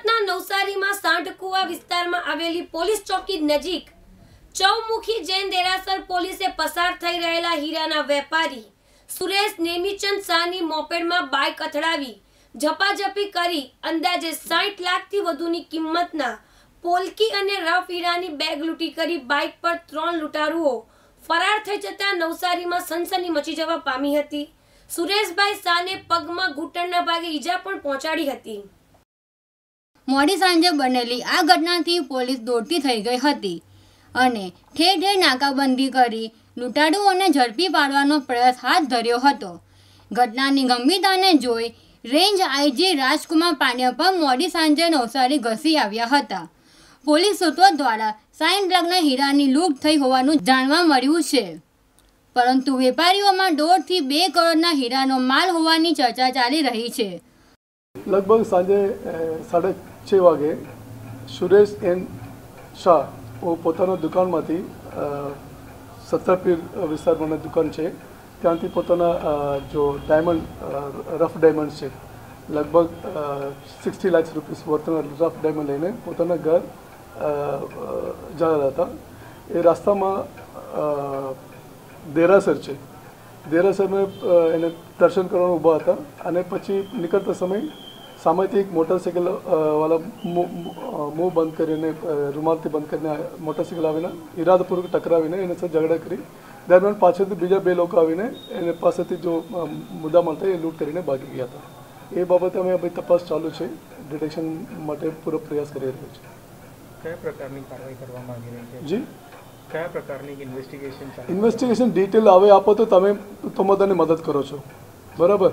સુરતના નવસારીમાં સાંઢકુવા વિસ્તારમાં આવેલી પોલીસ ચોકી નજીક ચૌમુખી જૈન દેરાસર પોલીસે પસાર થઈ રહેલા હીરાના વેપારી સુરેશ નેમીચંદ શાહની મોપેડમાં બાઇક અથડાવી ઝપાઝપી કરી અંદાજે સાઠ લાખથી વધુની કિંમતના પોલકી અને રફ હીરાની બેગ લૂંટી કરી બાઇક પર ત્રણ લૂંટારૂઓ ફરાર થઈ જતા નવસારીમાં સનસની મચી જવા પામી હતી સુરેશભાઈ શાહને પગમાં ઘૂંટણના ભાગે ઈજા પણ પહોંચાડી હતી મોડી સાંજે બનેલી આ ઘટનાથી પોલીસ દોડતી થઈ ગઈ હતી અને ઠેર ઠેર નાકાબંધી કરી લૂંટાડુઓને ઝડપી પાડવાનો પ્રયાસ હાથ ધર્યો હતો ઘટનાની ગંભીરતાને જોઈ રેન્જ આઈજી રાજકુમાર પાંડ્યા પણ મોડી સાંજે નવસારી ઘસી આવ્યા હતા પોલીસ સૂત્રો દ્વારા સાઈઠ લાખના હીરાની લૂંટ થઈ હોવાનું જાણવા મળ્યું છે પરંતુ વેપારીઓમાં દોઢથી બે કરોડના હીરાનો માલ હોવાની ચર્ચા ચાલી રહી છે લગભગ સાંજે સાડા છે વાગે સુરેશ એન શાહ પોતાના દુકાનમાંથી સત્તરપીર વિસ્તારમાં દુકાન છે ત્યાંથી પોતાના જો ડાયમંડ રફ ડાયમંડ છે લગભગ સિક્સટી લાખ રૂપીસ વર્તના રફ ડાયમંડ લઈને પોતાના ઘર જતા હતા એ રાસ્તામાં દેરાસર છે દેરાસરને એને દર્શન કરવાનું ઊભા હતા અને પછી નીકળતા સમય સામેથી એક મોટરસાયકલ વાળા મોં બંધ કરીને રૂમાલથી બંધ કરીને મોટરસાયકલ આવીને ઇરાદાપૂર્વક ટકરાવીને એને સાથે ઝઘડા કરી દરમિયાન પાછળથી બીજા બે લોકો આવીને એને પાસેથી જો મુદ્દા મળતા એ લૂંટ કરીને ભાગી ગયા હતા એ બાબતે અમે ભાઈ તપાસ ચાલુ છે ડિટેક્શન માટે પૂરો પ્રયાસ કરી રહ્યો છે કયા પ્રકારની કાર્યવાહી કરવા માંગી રહી છે જી કયા પ્રકારની ઇન્વેસ્ટિગેશન ઇન્વેસ્ટિગેશન ડિટેલ હવે આપો તો તમે તમે મદદ કરો છો બરાબર